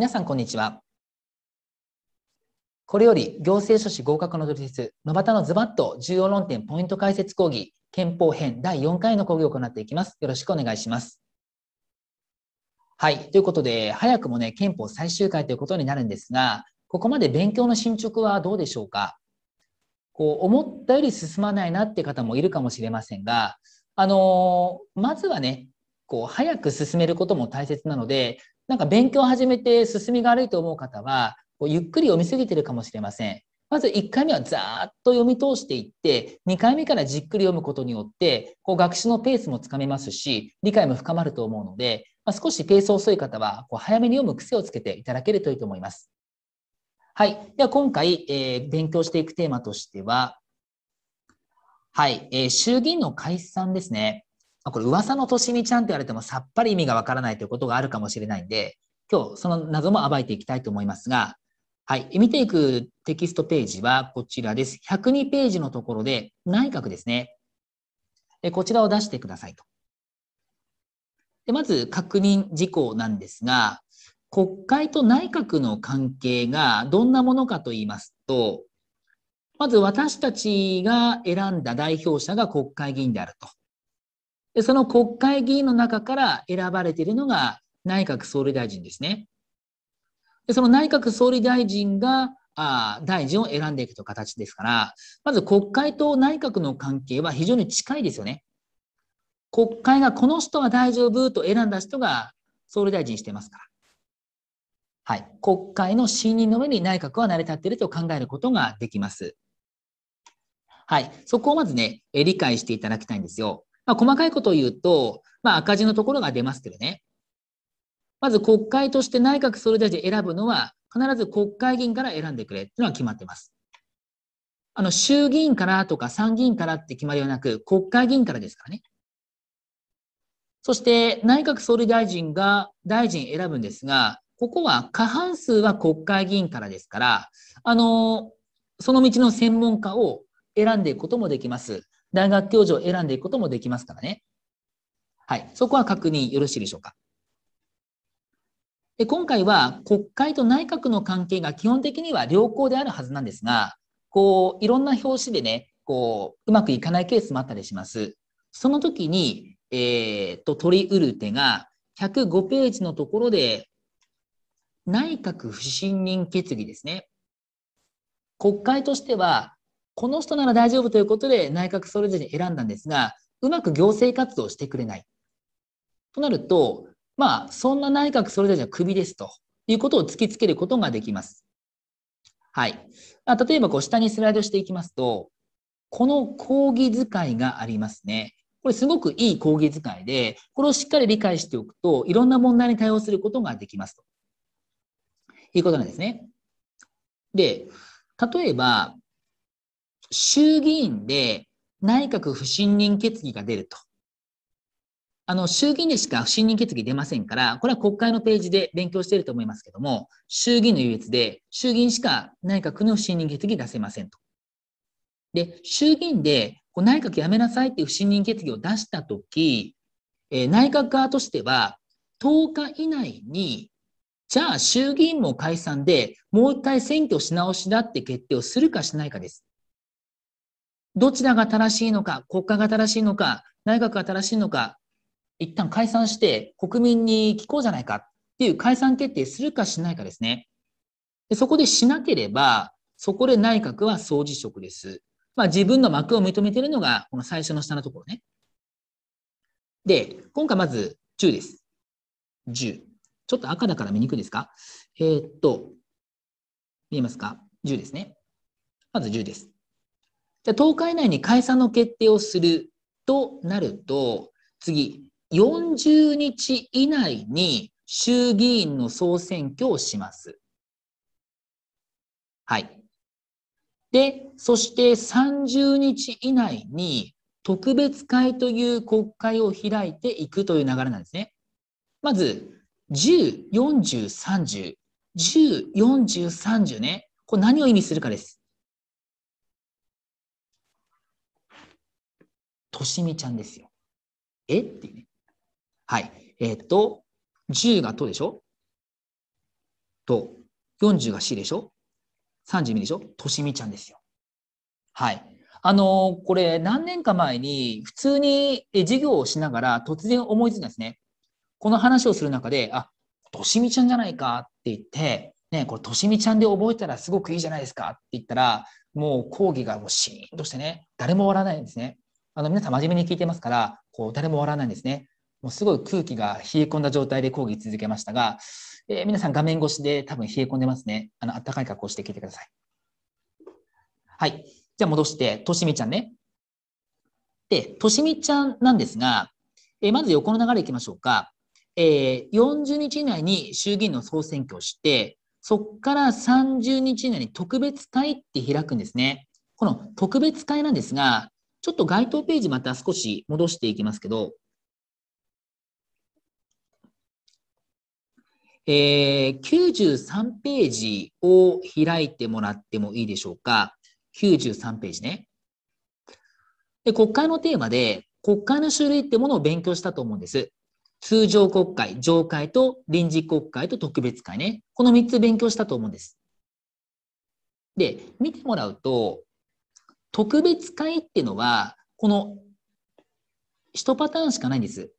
皆さん、こんにちは。これより、行政書士合格の取説、野端のズバッと重要論点ポイント解説講義、憲法編第4回の講義を行っていきます。よろしくお願いします。はい。ということで、早くもね、憲法最終回ということになるんですが、ここまで勉強の進捗はどうでしょうかこう、思ったより進まないなって方もいるかもしれませんが、あのー、まずはね、こう、早く進めることも大切なので、なんか勉強を始めて進みが悪いと思う方は、こうゆっくり読みすぎてるかもしれません。まず1回目はざーっと読み通していって、2回目からじっくり読むことによって、こう学習のペースもつかめますし、理解も深まると思うので、まあ、少しペース遅い方は、こう早めに読む癖をつけていただけるといいと思います。はい。では今回、えー、勉強していくテーマとしては、はい、えー、衆議院の解散ですね。これ噂のとしみちゃんって言われてもさっぱり意味がわからないということがあるかもしれないんで、今日その謎も暴いていきたいと思いますが、はい、見ていくテキストページはこちらです。102ページのところで内閣ですね。でこちらを出してくださいと。でまず確認事項なんですが、国会と内閣の関係がどんなものかと言いますと、まず私たちが選んだ代表者が国会議員であると。でその国会議員の中から選ばれているのが内閣総理大臣ですね。でその内閣総理大臣があ大臣を選んでいくという形ですから、まず国会と内閣の関係は非常に近いですよね。国会がこの人は大丈夫と選んだ人が総理大臣してますから。はい。国会の信任の上に内閣は成り立っていると考えることができます。はい。そこをまずね、理解していただきたいんですよ。まあ、細かいことを言うと、まあ、赤字のところが出ますけどね。まず国会として内閣総理大臣選ぶのは、必ず国会議員から選んでくれっていうのは決まってます。あの、衆議院からとか参議院からって決まりはなく、国会議員からですからね。そして、内閣総理大臣が大臣選ぶんですが、ここは過半数は国会議員からですから、あの、その道の専門家を選んでいくこともできます。大学教授を選んでいくこともできますからね。はい。そこは確認よろしいでしょうか。で今回は国会と内閣の関係が基本的には良好であるはずなんですが、こう、いろんな表紙でね、こう、うまくいかないケースもあったりします。その時に、えー、っと、取り得る手が、105ページのところで、内閣不信任決議ですね。国会としては、この人なら大丈夫ということで内閣総理大臣選んだんですが、うまく行政活動してくれない。となると、まあ、そんな内閣総理大臣はクビですということを突きつけることができます。はい。あ例えば、こう、下にスライドしていきますと、この講義使いがありますね。これすごくいい講義使いで、これをしっかり理解しておくと、いろんな問題に対応することができますと。いうことなんですね。で、例えば、衆議院で内閣不信任決議が出ると。あの、衆議院でしか不信任決議出ませんから、これは国会のページで勉強していると思いますけども、衆議院の優越で、衆議院しか内閣の不信任決議出せませんと。で、衆議院でこう内閣やめなさいっていう不信任決議を出したとき、えー、内閣側としては、10日以内に、じゃあ衆議院も解散で、もう一回選挙し直しだって決定をするかしないかです。どちらが正しいのか、国家が正しいのか、内閣が正しいのか、一旦解散して国民に聞こうじゃないかっていう解散決定するかしないかですね。でそこでしなければ、そこで内閣は総辞職です。まあ、自分の幕を認めているのが、この最初の下のところね。で、今回まず10です。10。ちょっと赤だから見にくいですかえー、っと、見えますか ?10 ですね。まず10です。じゃ10日以内に解散の決定をするとなると、次、40日以内に衆議院の総選挙をします。はい。で、そして30日以内に特別会という国会を開いていくという流れなんですね。まず、10、40、30。10、40、30ね。これ何を意味するかです。としみちゃんですよ。えっていうね。はい。えっ、と、10がとでしょと、40がしでしょ ?32 でしょとしみちゃんですよ。はい。あのー、これ何年か前に普通に授業をしながら突然思いついたんですね。この話をする中で、あ、としみちゃんじゃないかって言って、ね、これとしみちゃんで覚えたらすごくいいじゃないですかって言ったら、もう講義がもうシーンとしてね、誰も終わらないんですね。あの皆さん真面目に聞いてますからこう誰も笑わないんですねもうすごい空気が冷え込んだ状態で講義続けましたが、えー、皆さん画面越しで多分冷え込んでますねあの暖かい格好して聞いてくださいはいじゃあ戻してとしみちゃんねでとしみちゃんなんですが、えー、まず横の流れいきましょうか、えー、40日以内に衆議院の総選挙をしてそこから30日以内に特別会って開くんですね。この特別会なんですが、ちょっと該当ページまた少し戻していきますけど、えー、93ページを開いてもらってもいいでしょうか。93ページね。で国会のテーマで、国会の種類ってものを勉強したと思うんです。通常国会、常会と臨時国会と特別会ね。この3つ勉強したと思うんです。で、見てもらうと、特別会っていうのは、この一パターンしかないんです。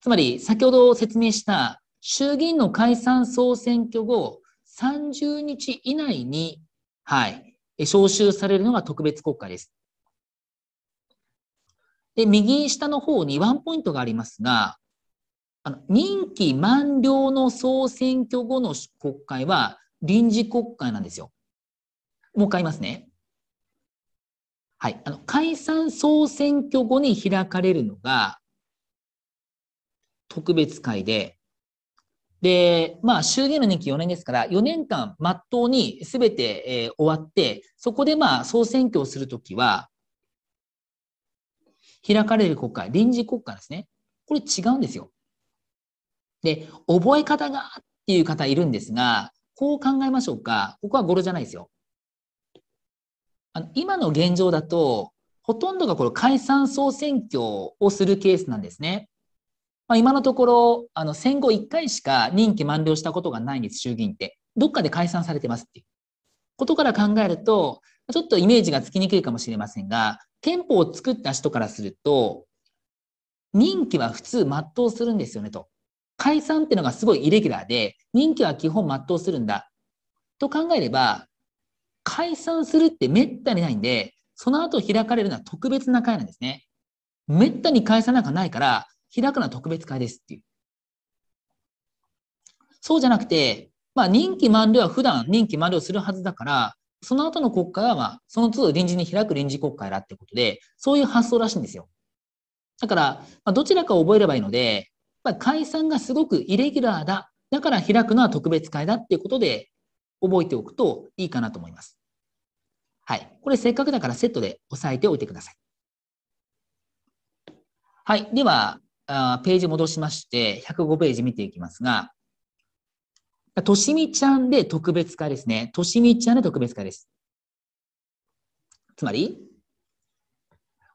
つまり、先ほど説明した衆議院の解散総選挙後、30日以内に、はい、招集されるのが特別国会です。で、右下の方にワンポイントがありますが、あの任期満了の総選挙後の国会は臨時国会なんですよ。もう一回言いますね。はい、あの解散総選挙後に開かれるのが特別会で、で、まあ、衆議院の任期4年ですから、4年間、まっとうにすべて、えー、終わって、そこでまあ、総選挙をするときは、開かれる国会、臨時国会ですね。これ違うんですよ。で、覚え方がっていう方いるんですが、こう考えましょうか。ここは語呂じゃないですよ。あの今の現状だと、ほとんどがこの解散総選挙をするケースなんですね。まあ、今のところ、あの戦後1回しか任期満了したことがないんです、衆議院って。どっかで解散されてますっていうことから考えると、ちょっとイメージがつきにくいかもしれませんが、憲法を作った人からすると、任期は普通全うするんですよねと。解散っていうのがすごいイレギュラーで、任期は基本全うするんだ。と考えれば、解散するってめったにないんで、その後開かれるのは特別な会なんですね。めったに解散なんかないから、開くのは特別会ですっていう。そうじゃなくて、まあ、任期満了は普段任期満了するはずだから、その後の国会は、まあ、その都度臨時に開く臨時国会だってことで、そういう発想らしいんですよ。だから、まあ、どちらかを覚えればいいので、まあ、解散がすごくイレギュラーだ。だから開くのは特別会だっていうことで、覚えておくといいかなと思います。はい。これせっかくだからセットで押さえておいてください。はい。では、あページ戻しまして、105ページ見ていきますが、としみちゃんで特別化ですね。としみちゃんで特別化です。つまり、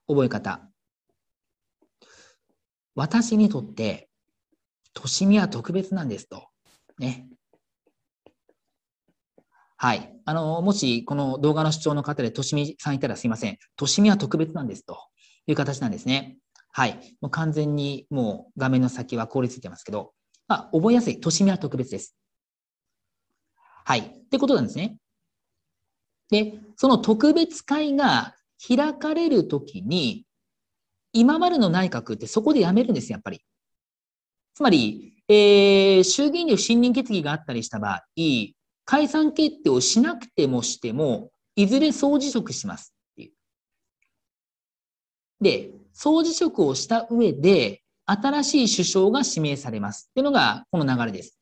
覚え方。私にとって、としみは特別なんですと。ね。はい。あの、もし、この動画の視聴の方で、としみさんいたらすいません。としみは特別なんです、という形なんですね。はい。もう完全に、もう画面の先は凍りついてますけど、まあ、覚えやすい。としみは特別です。はい。ってことなんですね。で、その特別会が開かれるときに、今までの内閣ってそこでやめるんです、やっぱり。つまり、えー、衆議院で不信任決議があったりした場合、解散決定をしなくてもしても、いずれ総辞職しますっていう。で、総辞職をした上で、新しい首相が指名されますっていうのが、この流れです。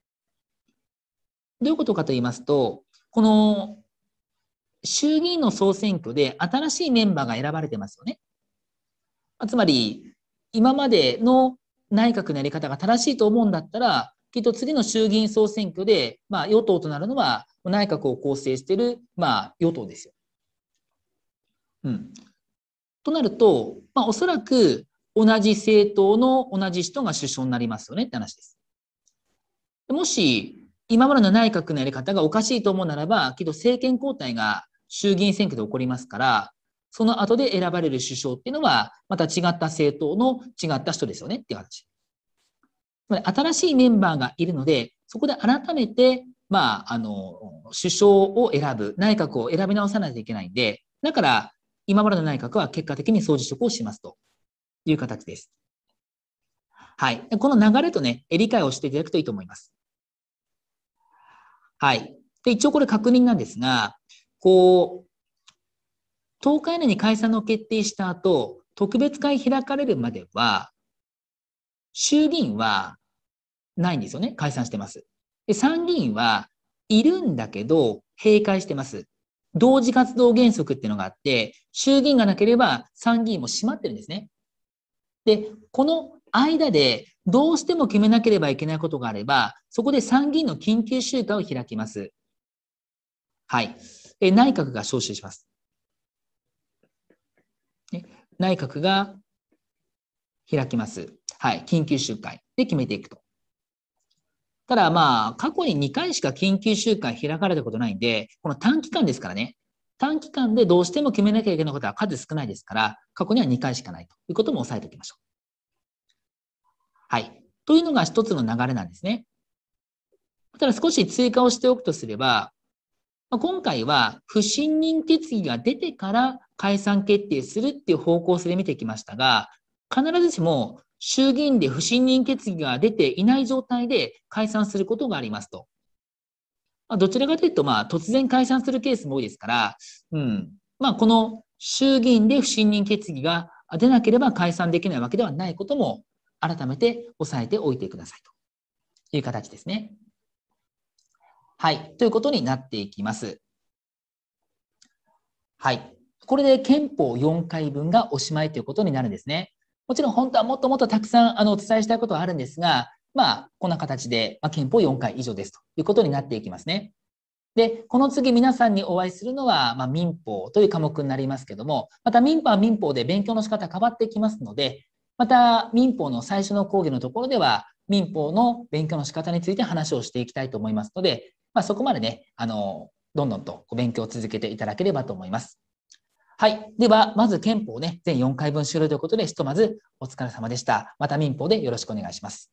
どういうことかと言いますと、この衆議院の総選挙で新しいメンバーが選ばれてますよね。つまり、今までの内閣のやり方が正しいと思うんだったら、きっと次の衆議院総選挙で、まあ、与党となるのは内閣を構成している、まあ、与党ですよ。うん、となると、まあ、おそらく同じ政党の同じ人が首相になりますよねって話です。もし、今までの内閣のやり方がおかしいと思うならば、きっと政権交代が衆議院選挙で起こりますから、その後で選ばれる首相っていうのは、また違った政党の違った人ですよねっていう話。新しいメンバーがいるので、そこで改めて、まあ、あの、首相を選ぶ、内閣を選び直さないといけないんで、だから、今までの内閣は結果的に総辞職をしますという形です。はい。この流れとね、理解をしていただくといいと思います。はい。で、一応これ確認なんですが、こう、10日以内に解散を決定した後、特別会開かれるまでは、衆議院はないんですよね。解散してます。で参議院はいるんだけど、閉会してます。同時活動原則っていうのがあって、衆議院がなければ参議院も閉まってるんですね。で、この間でどうしても決めなければいけないことがあれば、そこで参議院の緊急集会を開きます。はい。え内閣が招集します。内閣が開きます。はい、緊急集会で決めていくと。ただまあ、過去に2回しか緊急集会開かれたことないんで、この短期間ですからね、短期間でどうしても決めなきゃいけないことは数少ないですから、過去には2回しかないということも押さえておきましょう。はい。というのが一つの流れなんですね。ただ少し追加をしておくとすれば、今回は不信任決議が出てから解散決定するっていう方向性で見てきましたが、必ずしも衆議院で不信任決議が出ていない状態で解散することがありますと。まあ、どちらかというと、まあ、突然解散するケースも多いですから、うん。まあ、この衆議院で不信任決議が出なければ解散できないわけではないことも、改めて押さえておいてくださいという形ですね。はい。ということになっていきます。はい。これで憲法4回分がおしまいということになるんですね。もちろん本当はもっともっとたくさんあのお伝えしたいことはあるんですが、まあ、こんな形で、まあ、憲法4回以上ですということになっていきますね。で、この次皆さんにお会いするのは、まあ、民法という科目になりますけども、また民法は民法で勉強の仕方変わってきますので、また民法の最初の講義のところでは、民法の勉強の仕方について話をしていきたいと思いますので、まあ、そこまでね、あの、どんどんとご勉強を続けていただければと思います。はい。では、まず憲法ね、全4回分終了ということで、ひとまずお疲れ様でした。また民法でよろしくお願いします。